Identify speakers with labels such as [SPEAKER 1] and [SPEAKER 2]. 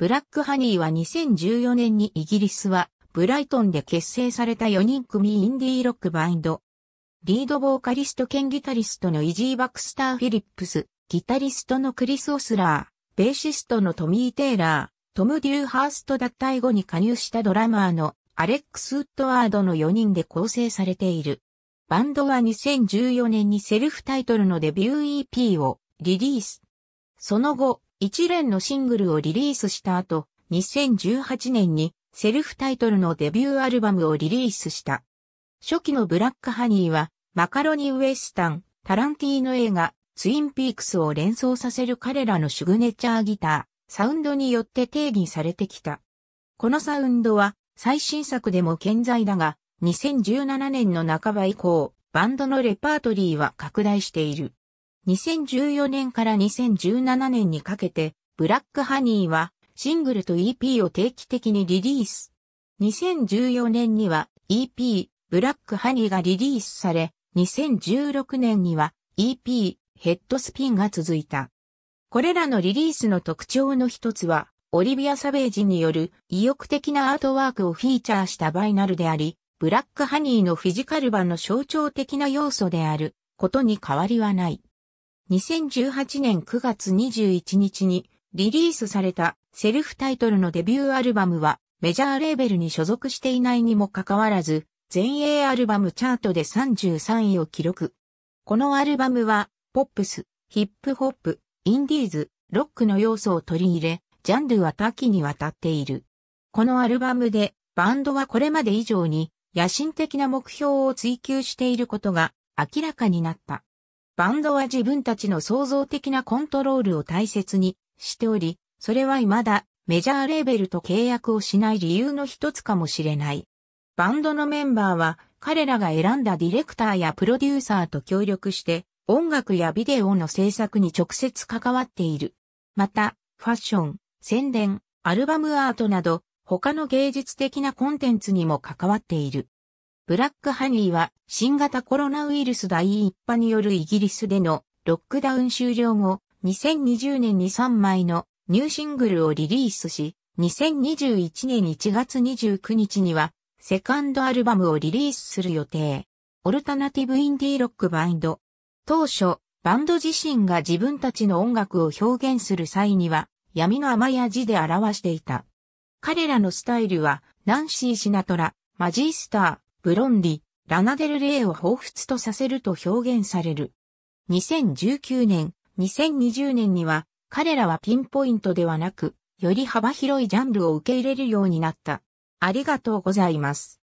[SPEAKER 1] ブラックハニーは2014年にイギリスはブライトンで結成された4人組インディーロックバンド。リードボーカリスト兼ギタリストのイジー・バクスター・フィリップス、ギタリストのクリス・オスラー、ベーシストのトミー・テイラー、トム・デューハースト脱退後に加入したドラマーのアレックス・ウッドワードの4人で構成されている。バンドは2014年にセルフタイトルのデビュー EP をリリース。その後、一連のシングルをリリースした後、2018年にセルフタイトルのデビューアルバムをリリースした。初期のブラックハニーは、マカロニウエスタン、タランティーノ映画、ツインピークスを連想させる彼らのシグネチャーギター、サウンドによって定義されてきた。このサウンドは最新作でも健在だが、2017年の半ば以降、バンドのレパートリーは拡大している。2014年から2017年にかけて、ブラックハニーはシングルと EP を定期的にリリース。2014年には EP、ブラックハニーがリリースされ、2016年には EP、ヘッドスピンが続いた。これらのリリースの特徴の一つは、オリビア・サベージによる意欲的なアートワークをフィーチャーしたバイナルであり、ブラックハニーのフィジカル版の象徴的な要素であることに変わりはない。2018年9月21日にリリースされたセルフタイトルのデビューアルバムはメジャーレーベルに所属していないにもかかわらず全英アルバムチャートで33位を記録。このアルバムはポップス、ヒップホップ、インディーズ、ロックの要素を取り入れ、ジャンルは多岐にわたっている。このアルバムでバンドはこれまで以上に野心的な目標を追求していることが明らかになった。バンドは自分たちの創造的なコントロールを大切にしており、それは未だメジャーレーベルと契約をしない理由の一つかもしれない。バンドのメンバーは彼らが選んだディレクターやプロデューサーと協力して音楽やビデオの制作に直接関わっている。また、ファッション、宣伝、アルバムアートなど他の芸術的なコンテンツにも関わっている。ブラックハニーは新型コロナウイルス第一波によるイギリスでのロックダウン終了後、2020年に3枚のニューシングルをリリースし、2021年1月29日にはセカンドアルバムをリリースする予定。オルタナティブインディーロックバインド。当初、バンド自身が自分たちの音楽を表現する際には闇の甘い味で表していた。彼らのスタイルはナンシー・シナトラ、マジースター、ブロンディ、ラナデルレイを彷彿とさせると表現される。2019年、2020年には、彼らはピンポイントではなく、より幅広いジャンルを受け入れるようになった。ありがとうございます。